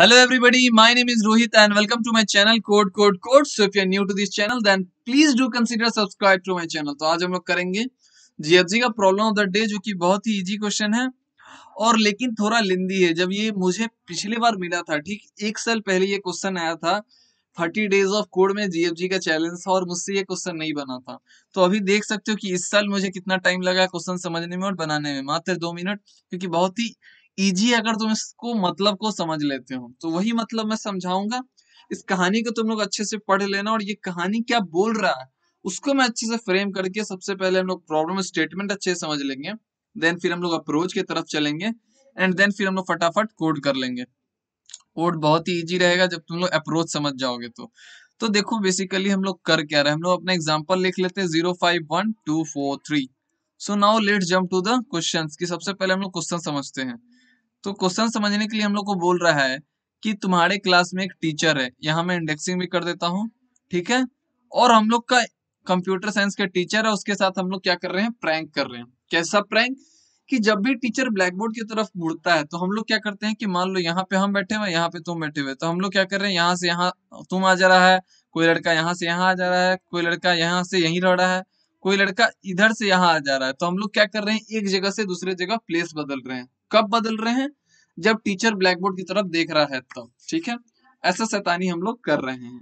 Hello everybody, my name is Rohit and welcome to my channel Code Code Code. So if you are new to this channel then please do consider subscribe to my channel. तो आज हम लोग करेंगे GFG का problem of the day जो कि बहुत ही easy question है और लेकिन थोड़ा लिंदी है जब ये मुझे पिछली बार मिला था ठीक एक साल पहले ये क्वेश्चन आया था थर्टी डेज ऑफ कोड में जीएफजी का चैलेंज था और मुझसे ये क्वेश्चन नहीं बना था तो अभी देख सकते हो कि इस साल मुझे कितना टाइम लगा क्वेश्चन समझने में और बनाने में मात्र दो मिनट क्योंकि बहुत ही इजी अगर तुम इसको मतलब को समझ लेते हो तो वही मतलब मैं समझाऊंगा इस कहानी को तुम लोग अच्छे से पढ़ लेना और ये कहानी क्या बोल रहा है उसको मैं अच्छे से फ्रेम करके सबसे पहले हम लोग प्रॉब्लम स्टेटमेंट अच्छे से समझ लेंगे देन फिर हम लोग अप्रोच की तरफ चलेंगे एंड देन फिर हम लोग फटाफट कोड कर लेंगे कोड बहुत ही ईजी रहेगा जब तुम लोग अप्रोच समझ जाओगे तो तो देखो बेसिकली हम लोग कर क्या रहे हम लोग अपना एग्जाम्पल लिख लेते हैं zero five one two four three so now let jump to the question की सबसे पहले हम लोग क्वेश्चन समझते हैं तो क्वेश्चन समझने के लिए हम लोग को बोल रहा है कि तुम्हारे क्लास में एक टीचर है यहाँ मैं इंडेक्सिंग भी कर देता हूँ ठीक है और हम लोग का कंप्यूटर साइंस का टीचर है उसके साथ हम लोग क्या कर रहे हैं प्रैंक कर रहे हैं कैसा प्रैंक कि जब भी टीचर ब्लैक बोर्ड की तरफ मुड़ता है तो हम लोग क्या करते हैं कि मान लो यहाँ पे हम बैठे हुए यहाँ पे तुम बैठे हुए तो हम लोग क्या कर रहे हैं यहाँ से यहाँ तुम आ जा रहा है कोई लड़का यहाँ से यहाँ आ जा रहा है कोई लड़का यहाँ से यहीं रह रहा है कोई लड़का इधर से यहाँ आ जा रहा है तो हम लोग क्या कर रहे हैं एक जगह से दूसरे जगह प्लेस बदल रहे हैं कब बदल रहे हैं जब टीचर ब्लैक बोर्ड की तरफ देख रहा है तब ठीक है ऐसा शैतानी हम लोग कर रहे हैं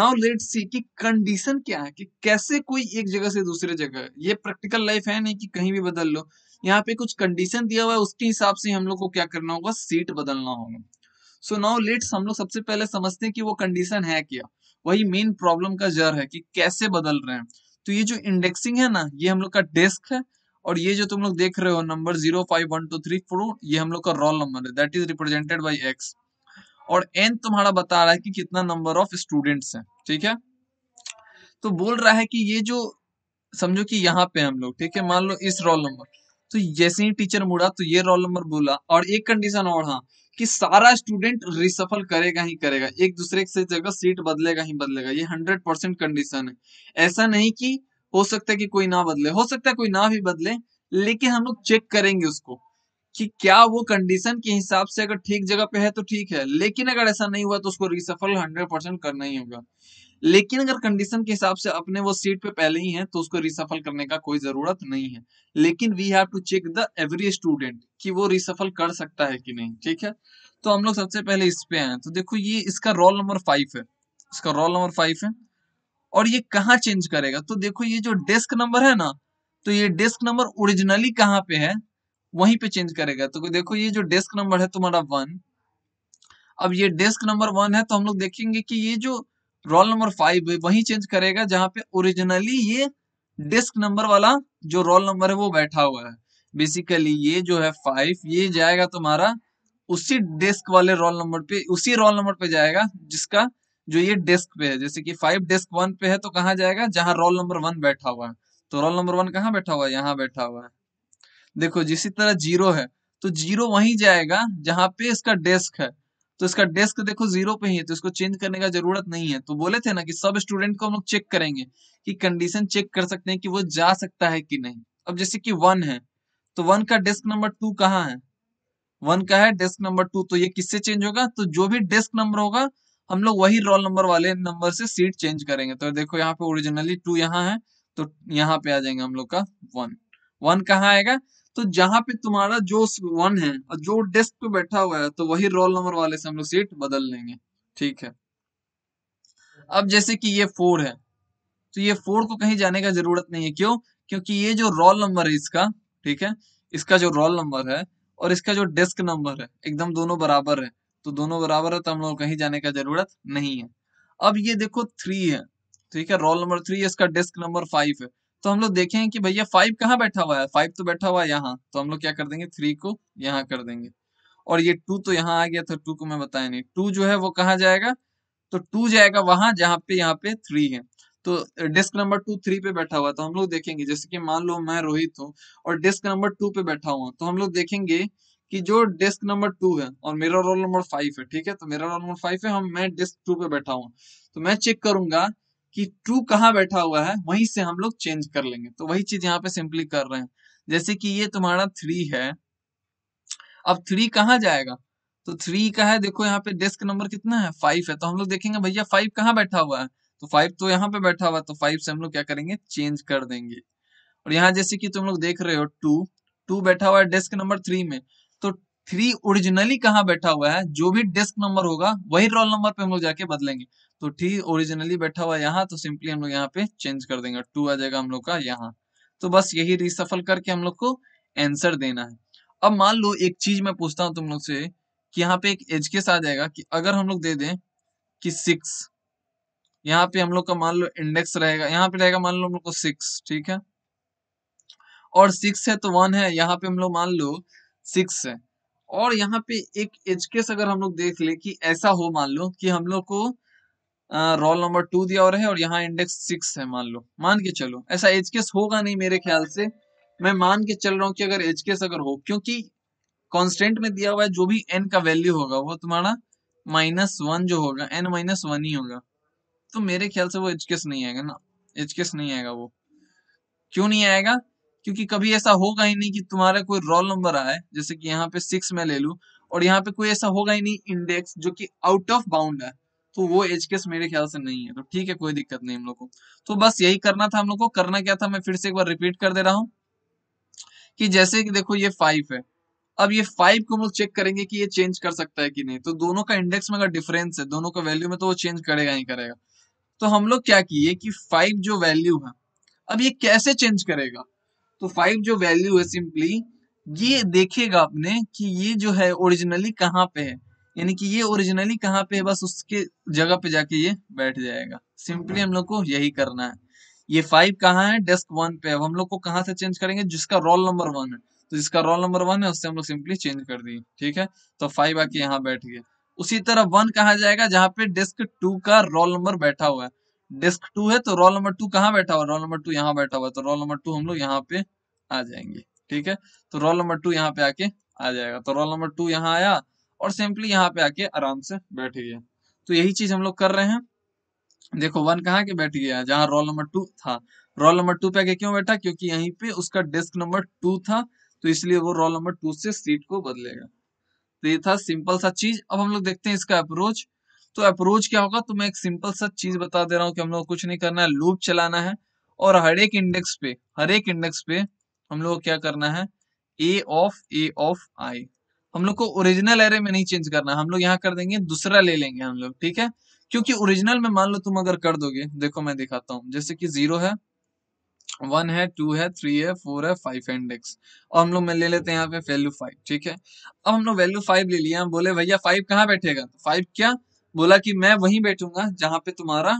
नाउ लेट सी कि कंडीशन क्या है कि कैसे कोई एक जगह से दूसरे जगह ये प्रैक्टिकल लाइफ है नहीं कि कहीं भी बदल लो यहाँ पे कुछ कंडीशन दिया हुआ है उसके हिसाब से हम लोग को क्या करना होगा सीट बदलना होगा सो नाउ लेट्स हम लोग सबसे पहले समझते हैं कि वो कंडीशन है क्या वही मेन प्रॉब्लम का जर है कि कैसे बदल रहे हैं तो ये जो इंडेक्सिंग है ना ये हम लोग का डेस्क है और ये जो तुम लोग देख रहे हो number zero five one two three four ये हम लोग का रोल नंबर है that is represented by X और एन तुम्हारा बता रहा है कि कितना नंबर ऑफ स्टूडेंट्स है ठीक है तो बोल रहा है कि ये जो समझो कि यहाँ पे हम लोग ठीक है मान लो इस रोल नंबर तो जैसे ही टीचर मुड़ा तो ये रोल नंबर बोला और एक कंडीशन और हाँ कि सारा स्टूडेंट रिसफल करेगा ही करेगा एक दूसरे से जगह सीट बदलेगा ही बदलेगा ये हंड्रेड परसेंट कंडीशन है ऐसा नहीं कि हो सकता है कि कोई ना बदले हो सकता है कोई ना भी बदले लेकिन हम लोग चेक करेंगे उसको कि क्या वो कंडीशन के हिसाब से अगर ठीक जगह पे है तो ठीक है लेकिन अगर ऐसा नहीं हुआ तो उसको रिसफल हंड्रेड परसेंट करना ही होगा लेकिन अगर कंडीशन के हिसाब से अपने वो सीट पे पहले ही है तो उसको रिसफल करने का कोई जरूरत नहीं है लेकिन we have to check the every student कि वो रिसफल कर सकता है कि नहीं ठीक है तो हम लोग सबसे पहले इस पे आए तो देखो ये इसका रोल नंबर फाइव है इसका रोल नंबर फाइव है और ये कहाँ चेंज करेगा तो देखो ये जो डेस्क नंबर है ना तो ये डेस्क नंबर ओरिजिनली कहाँ पे है वहीं पे चेंज करेगा तो देखो ये जो डेस्क नंबर है तुम्हारा वन अब ये डेस्क नंबर वन है तो हम लोग देखेंगे कि ये जो रोल नंबर फाइव है वही चेंज करेगा जहां पे ओरिजिनली ये डेस्क नंबर वाला जो रोल नंबर है वो बैठा हुआ है बेसिकली ये जो है फाइव ये जाएगा तुम्हारा उसी डेस्क वाले रोल नंबर पे उसी रोल नंबर पे जाएगा जिसका जो ये डेस्क पे है जैसे कि फाइव डेस्क वन पे है तो कहाँ जाएगा जहां रोल नंबर वन बैठा हुआ है तो रोल नंबर वन कहाँ बैठा हुआ है यहाँ बैठा हुआ है देखो जिसी तरह जीरो है तो जीरो वहीं जाएगा जहां पे इसका डेस्क है तो इसका डेस्क देखो जीरो पे ही है तो इसको चेंज करने का जरूरत नहीं है तो बोले थे ना कि सब स्टूडेंट को हम लोग चेक करेंगे कि कंडीशन चेक कर सकते हैं कि वो जा सकता है कि नहीं अब जैसे कि वन है तो वन का डेस्क नंबर टू कहाँ है वन का है डेस्क नंबर टू तो ये किससे चेंज होगा तो जो भी डेस्क नंबर होगा हम लोग वही रोल नंबर वाले नंबर से सीट चेंज करेंगे तो देखो यहाँ पे ओरिजिनली टू यहाँ है तो यहाँ पे आ जाएंगे हम लोग का वन वन कहाँ आएगा तो जहां पे तुम्हारा जो वन है और जो डेस्क पे बैठा हुआ है तो वही रोल नंबर वाले से हम लोग सीट बदल लेंगे ठीक है अब जैसे कि ये फोर है तो ये फोर को कहीं जाने का जरूरत नहीं है क्यों क्योंकि ये जो रोल नंबर है इसका ठीक है इसका जो रोल नंबर है और इसका जो डेस्क नंबर है एकदम दोनों बराबर है तो दोनों बराबर है तो हम लोग कहीं जाने का जरूरत नहीं है अब ये देखो थ्री है ठीक है रोल नंबर थ्री इसका डिस्क नंबर फाइव है तो हम लोग देखें कि भैया फाइव कहाँ बैठा हुआ है फाइव तो बैठा हुआ है यहाँ तो हम लोग क्या कर देंगे थ्री को यहाँ कर देंगे और ये टू तो यहाँ आ गया था टू को मैं बताया नहीं टू जो है वो कहाँ जाएगा तो टू जाएगा वहां जहाँ पे यहाँ पे थ्री है तो डिस्क नंबर टू थ्री पे बैठा हुआ तो हम लोग देखेंगे जैसे कि मान लो मैं रोहित हूँ और डिस्क नंबर टू पे बैठा हुआ तो हम लोग देखेंगे कि जो डेस्क नंबर टू है और मेरा रोल नंबर फाइव है ठीक है तो मेरा रोल नंबर फाइव है हम मैं डेस्क टू पे बैठा हुआ तो मैं चेक करूंगा कि टू कहाँ बैठा हुआ है वहीं से हम लोग चेंज कर लेंगे तो वही चीज यहाँ पे सिंपली कर रहे हैं जैसे कि ये तुम्हारा थ्री है अब थ्री कहाँ जाएगा तो थ्री का है देखो यहाँ पे डेस्क नंबर कितना है फाइव है तो हम लोग देखेंगे भैया फाइव कहाँ बैठा हुआ है तो फाइव तो यहाँ पे बैठा हुआ है तो फाइव से हम लोग क्या करेंगे चेंज कर देंगे और यहाँ जैसे कि तुम लोग देख रहे हो टू टू बैठा हुआ है डेस्क नंबर थ्री में तो थ्री ओरिजिनली कहाँ बैठा हुआ है जो भी डेस्क नंबर होगा वही रोल नंबर पे हम लोग जाके बदलेंगे तो थ्री ओरिजिनली बैठा हुआ यहाँ तो सिंपली हम लोग यहाँ पे चेंज कर देंगे टू आ जाएगा हम लोग का यहाँ तो बस यही रिसफल करके हम लोग को एंसर देना है अब मान लो एक चीज मैं पूछता हूँ तुम लोग से कि यहाँ पे एक एज केस आ जाएगा कि अगर हम लोग दे दें कि सिक्स यहाँ पे हम लोग का मान लो इंडेक्स रहेगा यहाँ पे रहेगा मान लो हम लोग को सिक्स ठीक है और सिक्स है तो वन है यहाँ पे हम लोग मान लो सिक्स है और यहाँ पे एक एच केस अगर हम लोग देख ले कि ऐसा हो मान लो कि हम लोग को रोल नंबर टू दिया और है और यहाँ इंडेक्स सिक्स है मान लो मान के चलो ऐसा एच केस होगा नहीं मेरे ख्याल से मैं मान के चल रहा हूँ कि अगर एच केस अगर हो क्योंकि कॉन्स्टेंट में दिया हुआ है जो भी एन का वैल्यू होगा वो तुम्हारा माइनस वन जो होगा एन माइनस वन ही होगा तो मेरे ख्याल से वो एच केस नहीं आएगा ना एच केस नहीं आएगा वो क्यों नहीं आएगा क्योंकि कभी ऐसा होगा ही नहीं कि तुम्हारा कोई रोल नंबर आए जैसे कि यहाँ पे सिक्स में ले लू और यहाँ पे कोई ऐसा होगा ही नहीं इंडेक्स जो कि आउट ऑफ बाउंड है तो वो एज केस मेरे ख्याल से नहीं है तो ठीक है कोई दिक्कत नहीं हम लोग को तो बस यही करना था हम लोग को करना क्या था मैं फिर से एक बार रिपीट कर दे रहा हूँ कि जैसे कि देखो ये फाइव है अब ये फाइव को हम लोग चेक करेंगे कि ये चेंज कर सकता है कि नहीं तो दोनों का इंडेक्स में अगर डिफरेंस है दोनों का वैल्यू में तो वो चेंज करेगा ही करेगा तो हम लोग क्या किए कि फाइव जो वैल्यू है अब ये कैसे चेंज करेगा तो फाइव जो वैल्यू है सिंपली ये देखेगा आपने कि ये जो है ओरिजिनली कहाँ पे है यानी कि ये ओरिजिनली कहाँ पे है बस उसके जगह पे जाके ये बैठ जाएगा सिंपली हम लोग को यही करना है ये फाइव कहाँ है डेस्क वन पे अब हम लोग को कहाँ से चेंज करेंगे जिसका रोल नंबर वन है तो जिसका रोल नंबर वन है उससे हम लोग सिंपली चेंज कर दिए ठीक है तो फाइव आके यहाँ बैठ गया उसी तरह वन कहा जाएगा जहाँ पे डेस्क टू का रोल नंबर बैठा हुआ है डिस्क टू है तो रोल नंबर टू कहाँ बैठा हुआ रोल नंबर टू यहाँ बैठा हुआ तो रोल नंबर टू हम लोग यहाँ पे आ जाएंगे ठीक है तो रोल नंबर टू यहाँ पे आके आ जाएगा तो रोल नंबर टू यहाँ आया और सिंपली यहाँ पे आके आराम से बैठ गया तो यही चीज हम लोग कर रहे हैं देखो वन कहाँ के बैठ गया जहाँ रोल नंबर टू था रोल नंबर टू पे आके क्यों बैठा क्योंकि यहीं पे उसका डिस्क नंबर टू था तो इसलिए वो रोल नंबर टू से सीट को बदलेगा तो ये था सिंपल सा चीज अब हम लोग देखते हैं इसका अप्रोच तो अप्रोच क्या होगा तो मैं एक सिंपल सा चीज बता दे रहा हूँ कि हम लोग कुछ नहीं करना है लूप चलाना है और हर एक इंडेक्स पे हर एक इंडेक्स पे हम लोग क्या करना है ए ऑफ ए ऑफ आई हम लोग को ओरिजिनल एरे में नहीं चेंज करना हम लोग यहाँ कर देंगे दूसरा ले लेंगे हम लोग ठीक है क्योंकि ओरिजिनल में मान लो तुम अगर कर दोगे देखो मैं दिखाता हूँ जैसे कि जीरो है वन है टू है थ्री है फोर है फाइव है इंडेक्स और हम लोग मैं ले लेते हैं यहाँ पे वैल्यू फाइव ठीक है अब हम लोग वैल्यू फाइव ले लिया हम बोले भैया फाइव कहाँ बैठेगा फाइव तो क्या बोला कि मैं वहीं बैठूंगा जहां पे तुम्हारा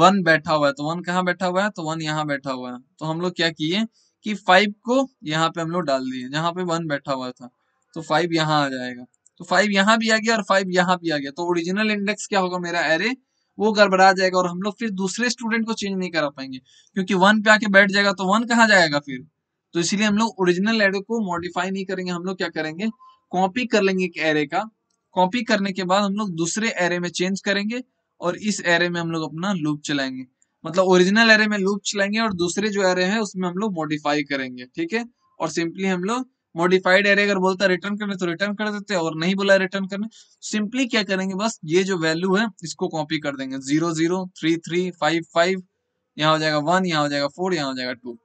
वन बैठा हुआ है तो वन कहाँ बैठा हुआ है तो वन यहाँ बैठा हुआ है तो हम लोग क्या किए कि फाइव को यहाँ पे हम लोग डाल दिए जहाँ पे वन बैठा हुआ था तो फाइव यहाँ आ जाएगा तो फाइव यहाँ भी आ गया और फाइव यहाँ भी आ गया तो ओरिजिनल इंडेक्स क्या होगा मेरा एरे वो गड़बड़ा जाएगा और हम लोग फिर दूसरे स्टूडेंट को चेंज नहीं करा पाएंगे क्योंकि वन पे आके बैठ जाएगा तो वन कहाँ जाएगा फिर तो इसलिए हम लोग ओरिजिनल एरे को मॉडिफाई नहीं करेंगे हम लोग क्या करेंगे कॉपी कर लेंगे एक एरे का कॉपी करने के बाद हम लोग दूसरे एरे में चेंज करेंगे और इस एरे में हम लोग अपना लूप चलाएंगे मतलब ओरिजिनल एरे में लूप चलाएंगे और दूसरे जो एरे है उसमें हम लोग मॉडिफाई करेंगे ठीक है और सिंपली हम लोग मॉडिफाइड एरे अगर बोलता है रिटर्न करने तो रिटर्न कर देते हैं और नहीं बोला रिटर्न करने सिंपली क्या करेंगे बस ये जो वैल्यू है इसको कॉपी कर देंगे zero zero three three five five यहाँ हो जाएगा वन यहाँ हो जाएगा फोर यहाँ हो जाएगा टू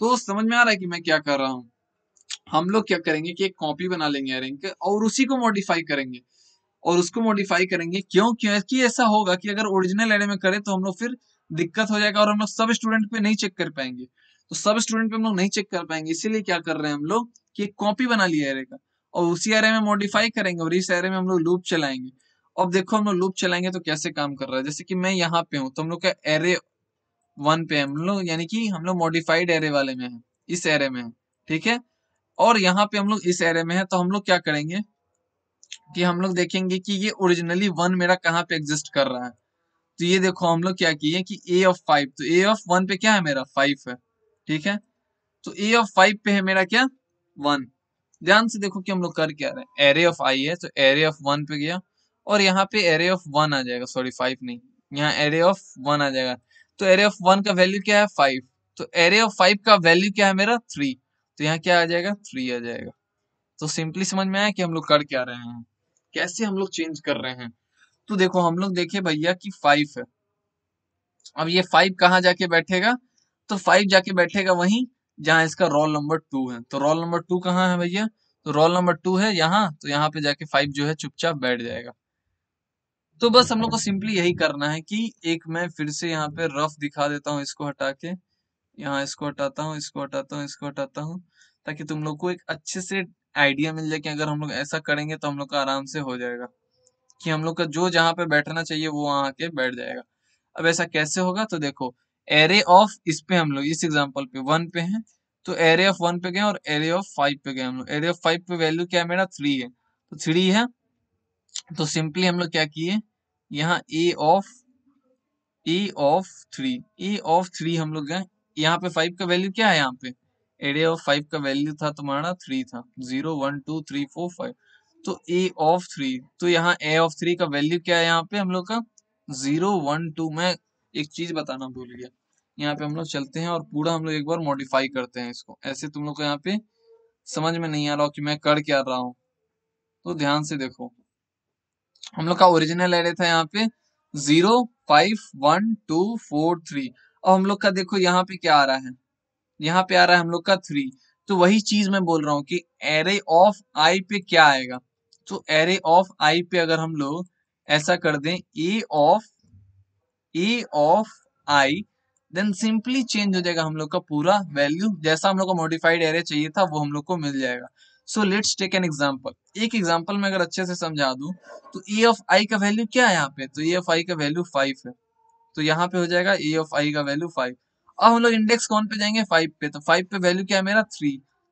तो समझ में आ रहा है कि मैं क्या कर रहा हूँ हम लोग क्या करेंगे कि एक कॉपी बना लेंगे एरिंग के और उसी को मॉडिफाई करेंगे और उसको मॉडिफाई करेंगे क्यों क्योंकि ऐसा होगा कि अगर ओरिजिनल एरे में करें तो हम लोग फिर दिक्कत हो जाएगा और हम लोग सब स्टूडेंट पे नहीं चेक कर पाएंगे तो सब स्टूडेंट पे हम लोग नहीं चेक कर पाएंगे इसीलिए क्या कर रहे हैं हम लोग कि एक कॉपी बना लिया एरे का और उसी एरे में मॉडिफाई करेंगे और इस एरे में हम लोग लूप चलाएंगे अब देखो हम लोग लूप चलाएंगे तो कैसे काम कर रहा है जैसे कि मैं यहाँ पे हूँ तो हम लोग का एरे वन पे हम लोग यानी कि हम लोग मॉडिफाइड एरे वाले में है इस एरे में है ठीक है और यहाँ पे हम लोग इस एरे में है तो हम लोग क्या करेंगे कि हम लोग देखेंगे कि ये ओरिजिनली वन मेरा कहाँ पे एग्जिस्ट कर रहा है तो ये देखो हम लोग क्या किए कि ए ऑफ फाइव तो ए ऑफ वन पे क्या है मेरा फाइव है ठीक है तो ए ऑफ फाइव पे है मेरा क्या वन ध्यान से देखो कि हम लोग कर क्या रहे हैं एरे ऑफ आई है तो एरे ऑफ वन पे गया और यहाँ पे एरे ऑफ वन आ जाएगा सॉरी फाइव नहीं यहाँ एरे ऑफ वन आ जाएगा तो एरे ऑफ वन का वैल्यू क्या है फाइव तो एरे ऑफ फाइव का वैल्यू क्या है मेरा थ्री तो यहाँ क्या आ जाएगा थ्री आ जाएगा तो सिंपली समझ में आया कि हम लोग कर क्या रहे हैं कैसे हम लोग चेंज कर रहे हैं तो देखो हम लोग देखे भैया कि फाइव है अब ये फाइव कहाँ जाके बैठेगा तो फाइव जाके बैठेगा वही जहाँ इसका रोल नंबर टू है तो रोल नंबर टू कहाँ है भैया तो रोल नंबर टू है यहाँ तो यहाँ पे जाके फाइव जो है चुपचाप बैठ जाएगा तो बस हम लोग को सिंपली यही करना है कि एक मैं फिर से यहाँ पे रफ दिखा देता हूँ इसको हटा के यहाँ इसको हटाता हूँ इसको हटाता हूँ इसको हटाता हूँ ताकि तुम लोग को एक अच्छे से आइडिया मिल जाए कि अगर हम लोग ऐसा करेंगे तो हम लोग का आराम से हो जाएगा कि हम लोग का जो जहाँ पे बैठना चाहिए वो वहां आके बैठ जाएगा अब ऐसा कैसे होगा तो देखो एरे ऑफ इस पे हम लोग इस एग्जाम्पल पे वन पे है तो एरे ऑफ वन पे गए और एरे ऑफ फाइव पे गए हम लोग एरे ऑफ फाइव पे वैल्यू क्या है मेरा थ्री है तो थ्री है तो सिंपली हम लोग क्या किए यहाँ A of A of three A of three हम लोग गए यहाँ पे फाइव का वैल्यू क्या है यहाँ पे एरिया ऑफ फाइव का वैल्यू था तुम्हारा थ्री था zero one two three four five तो ए ऑफ थ्री तो यहाँ ए ऑफ थ्री का वैल्यू क्या है यहाँ पे हम लोग का जीरो वन टू मैं एक चीज बताना भूल गया यहाँ पे हम लोग चलते हैं और पूरा हम लोग एक बार मॉडिफाई करते हैं इसको ऐसे तुम लोग को यहाँ पे समझ में नहीं आ रहा कि मैं कर क्या रहा हूँ तो ध्यान से देखो हम लोग का ओरिजिनल एरे था यहाँ पे zero five one two four three और हम लोग का देखो यहाँ पे क्या आ रहा है यहाँ पे आ रहा है हम लोग का थ्री तो वही चीज मैं बोल रहा हूँ कि एरे ऑफ आई पे क्या आएगा तो एरे ऑफ आई पे अगर हम लोग ऐसा कर दें A of A of I then simply change हो जाएगा हम लोग का पूरा वैल्यू जैसा हम लोग को मॉडिफाइड एरे चाहिए था वो हम लोग को मिल जाएगा so let's take an example एक एग्जाम्पल में अगर अच्छे से समझा दू तो ए ऑफ आई का वैल्यू क्या है यहाँ पे तो ए ऑफ आई का वैल्यू फाइव है तो यहाँ पे हो जाएगा ए ऑफ आई का वैल्यू फाइव अब हम लोग इंडेक्स कौन पे जाएंगे फाइव पे तो फाइव पे वैल्यू क्या है मेरा थ्री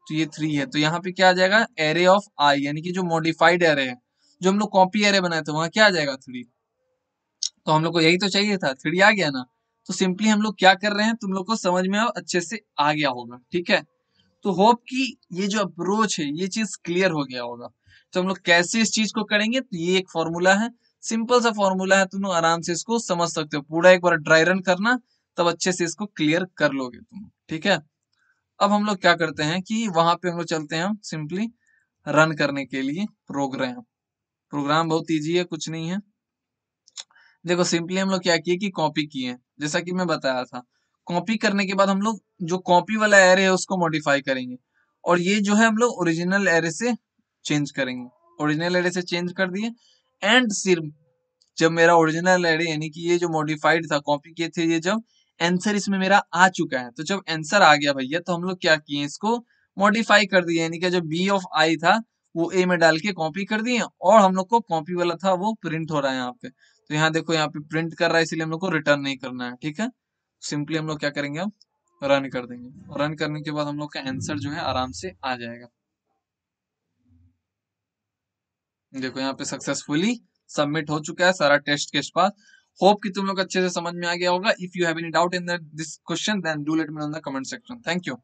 तो ये थ्री है तो यहाँ पे क्या आ जाएगा एरे ऑफ आई यानी कि जो मॉडिफाइड एरे है जो हम लोग कॉपी एरे बनाए थे वहां क्या आ जाएगा थ्री तो हम लोग को यही तो चाहिए था थ्री आ गया ना तो सिंपली हम लोग क्या कर रहे हैं तुम लोग को समझ में अच्छे से आ गया होगा ठीक है तो होप कि ये जो अप्रोच है ये चीज क्लियर हो गया होगा तो हम लोग कैसे इस चीज को करेंगे तो ये एक फॉर्मूला है सिंपल सा फॉर्मूला है तुम लोग आराम से इसको समझ सकते हो पूरा एक बार ड्राई रन करना तब अच्छे से इसको क्लियर कर लोगे तुम ठीक है अब हम लोग क्या करते हैं कि वहां पे हम लोग चलते हैं सिंपली रन करने के लिए प्रोग्राम प्रोग्राम बहुत ईजी है कुछ नहीं है देखो सिंपली हम लोग क्या किए कि कॉपी किए जैसा कि मैं बताया था कॉपी करने के बाद हम लोग जो कॉपी वाला एरे है उसको मॉडिफाई करेंगे और ये जो है हम लोग ओरिजिनल एरे से चेंज करेंगे ओरिजिनल एरे से चेंज कर दिए एंड सिर्फ जब मेरा ओरिजिनल एरे यानी कि ये जो मॉडिफाइड था कॉपी किए थे ये जब आंसर इसमें मेरा आ चुका है तो जब आंसर आ गया भैया तो हम लोग क्या किए इसको मॉडिफाई कर दिए यानी कि जो बी ऑफ आई था वो ए में डाल के कॉपी कर दिए और हम लोग को कॉपी वाला था वो प्रिंट हो रहा है यहाँ पे तो यहाँ देखो यहाँ पे प्रिंट कर रहा है इसलिए हम लोग को रिटर्न नहीं करना है ठीक है सिंपली हम लोग क्या करेंगे हम रन कर देंगे रन करने के बाद हम लोग का आंसर जो है आराम से आ जाएगा देखो यहाँ पे सक्सेसफुली सबमिट हो चुका है सारा टेस्ट के पास होप कि तुम लोग अच्छे से समझ में आ गया होगा if you have any doubt in this question then do let me in the comment section thank you